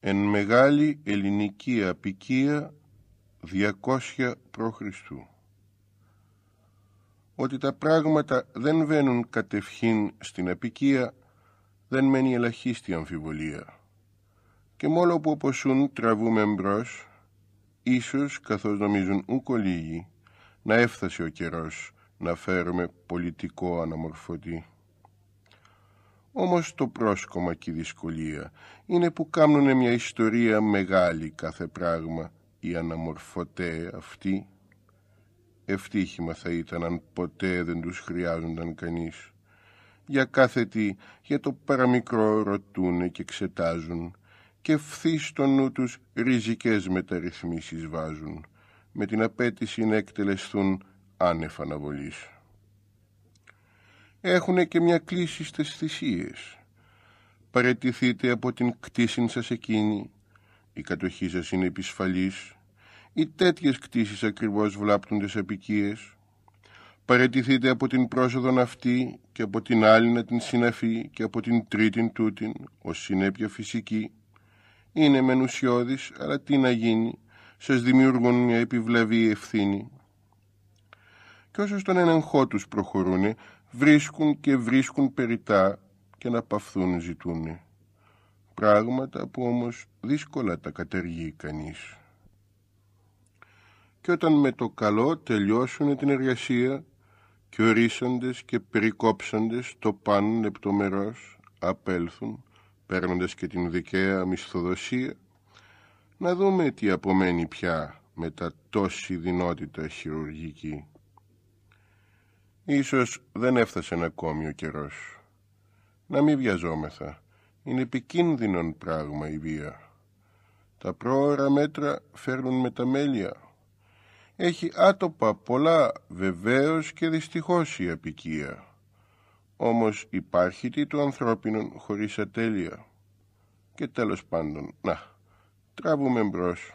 εν μεγάλη ελληνική απικία 200 π.Χ. Ότι τα πράγματα δεν βαίνουν κατευχήν στην απικία, δεν μένει ελαχίστη αμφιβολία. Και μόλο που οποσούν τραβούμε εμπρό, ίσως καθώς νομίζουν ούκο λίγοι, να έφτασε ο καιρός να φέρουμε πολιτικό αναμορφωτή. Όμως το πρόσκομα και η δυσκολία είναι που κάνουνε μια ιστορία μεγάλη κάθε πράγμα η αναμορφωτέ αυτή Ευτύχημα θα ήταν αν ποτέ δεν τους χρειάζονταν κανείς. Για κάθε τι, για το παραμικρό ρωτούνε και εξετάζουν και ευθύ στο νου τους ριζικές μεταρρυθμίσεις βάζουν, με την απέτηση να εκτελεστούν άνευ αναβολής έχουν και μια κλίση στις θυσίες. Παρετηθείτε από την κτήση σας εκείνη, η κατοχή σας είναι επισφαλής, οι τέτοιες κτήσεις ακριβώς βλάπτουν τις απικίες. Παρετηθείτε από την πρόσοδον αυτή και από την άλλη να την συναφή και από την τρίτην τούτην, ως συνέπεια φυσική. Είναι ουσιώδης, αλλά τι να γίνει, σας δημιούργουν μια επιβλαβή ευθύνη και όσο στον ενεγχό τους προχωρούνε, βρίσκουν και βρίσκουν περιτά και να παυθούν ζητούνε. Πράγματα που όμως δύσκολα τα κατεργεί κανείς. Και όταν με το καλό τελειώσουν την εργασία και ορίσαντες και περικόψαντες το πάνω λεπτομερώς, απέλθουν, παίρνοντας και την δικαία μισθοδοσία, να δούμε τι απομένει πια με τα τόση δυνότητα χειρουργική. Ίσως δεν έφτασε ακόμη ο καιρός. Να μην βιαζόμεθα. Είναι επικίνδυνον πράγμα η βία. Τα πρόωρα μέτρα φέρνουν με τα μέλια. Έχει άτοπα πολλά βεβαίως και δυστυχώς η απικία. Όμως υπάρχει τι του ανθρώπινου χωρίς ατέλεια. Και τέλος πάντων, να, τραβούμε μπρος.